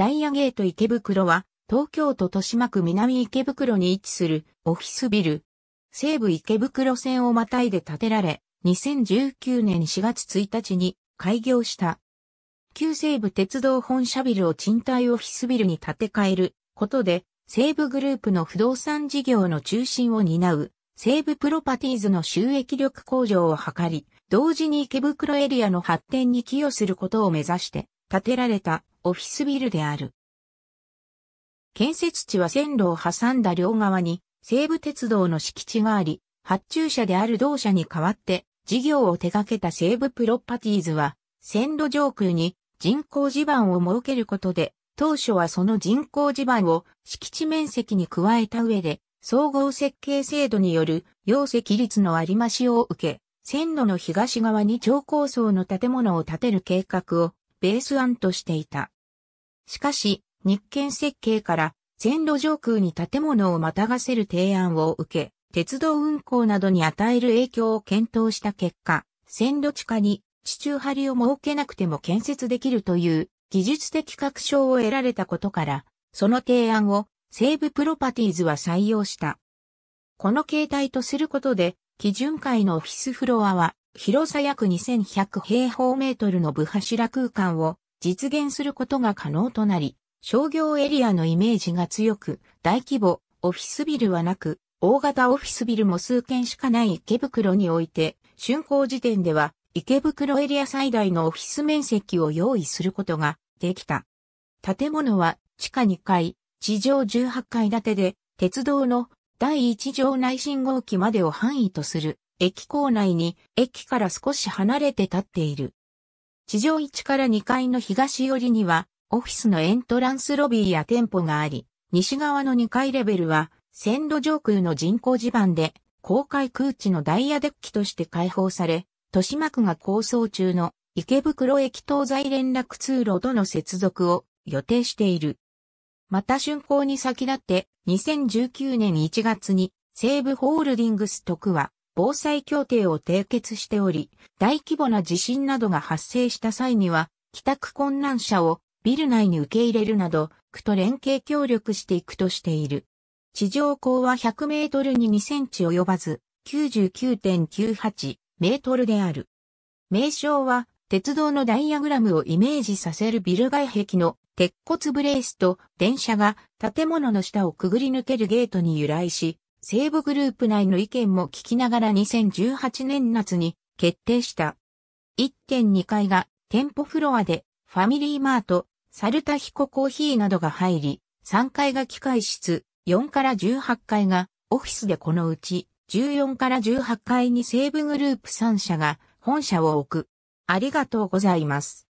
ダイヤゲート池袋は、東京都豊島区南池袋に位置するオフィスビル。西武池袋線をまたいで建てられ、2019年4月1日に開業した。旧西武鉄道本社ビルを賃貸オフィスビルに建て替えることで、西武グループの不動産事業の中心を担う西武プロパティーズの収益力向上を図り、同時に池袋エリアの発展に寄与することを目指して建てられたオフィスビルである。建設地は線路を挟んだ両側に西武鉄道の敷地があり、発注者である同社に代わって事業を手掛けた西武プロパティーズは、線路上空に人工地盤を設けることで、当初はその人工地盤を敷地面積に加えた上で、総合設計制度による容積率の割増しを受け、線路の東側に超高層の建物を建てる計画をベース案としていた。しかし、日建設計から線路上空に建物をまたがせる提案を受け、鉄道運行などに与える影響を検討した結果、線路地下に地中張りを設けなくても建設できるという技術的確証を得られたことから、その提案を西部プロパティーズは採用した。この形態とすることで、基準階のオフィスフロアは広さ約2100平方メートルの部柱空間を実現することが可能となり、商業エリアのイメージが強く、大規模オフィスビルはなく、大型オフィスビルも数件しかない池袋において、竣工時点では池袋エリア最大のオフィス面積を用意することができた。建物は地下2階、地上18階建てで、鉄道の第1条内信号機までを範囲とする駅構内に駅から少し離れて立っている。地上1から2階の東寄りにはオフィスのエントランスロビーや店舗があり、西側の2階レベルは線路上空の人工地盤で公開空地のダイヤデッキとして開放され、豊島区が構想中の池袋駅東西連絡通路との接続を予定している。また竣工に先立って2019年1月に西武ホールディングス特は防災協定を締結しており、大規模な地震などが発生した際には、帰宅困難者をビル内に受け入れるなど、区と連携協力していくとしている。地上高は100メートルに2センチ及ばず、99.98メートルである。名称は、鉄道のダイアグラムをイメージさせるビル外壁の鉄骨ブレースと電車が建物の下をくぐり抜けるゲートに由来し、西部グループ内の意見も聞きながら2018年夏に決定した。1.2階が店舗フロアでファミリーマート、サルタヒココーヒーなどが入り、3階が機械室、4から18階がオフィスでこのうち14から18階に西部グループ3社が本社を置く。ありがとうございます。